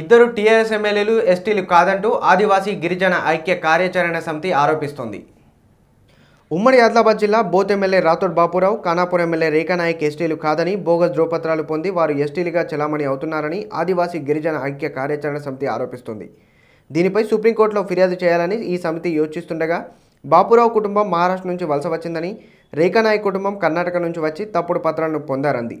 ఇద్దరు టీఆర్ఎస్ ఎమ్మెల్యేలు ఎస్టీలు కాదంటూ ఆదివాసీ గిరిజన ఐక్య కార్యాచరణ సమితి ఆరోపిస్తోంది ఉమ్మడి ఆదిలాబాద్ జిల్లా బోత్ ఎమ్మెల్యే రాథోడ్ బాపురావు ఖానాపూర్ ఎమ్మెల్యే రేఖానాయక్ ఎస్టీలు కాదని బోగస్ ధ్రువపత్రాలు పొంది వారు ఎస్టీలుగా చెలామణి అవుతున్నారని ఆదివాసీ గిరిజన ఐక్య కార్యాచరణ సమితి ఆరోపిస్తుంది దీనిపై సుప్రీంకోర్టులో ఫిర్యాదు చేయాలని ఈ సమితి యోచిస్తుండగా బాపురావు కుటుంబం మహారాష్ట్ర నుంచి వలస వచ్చిందని రేఖానాయక్ కుటుంబం కర్ణాటక నుంచి వచ్చి తప్పుడు పత్రాలను పొందారంది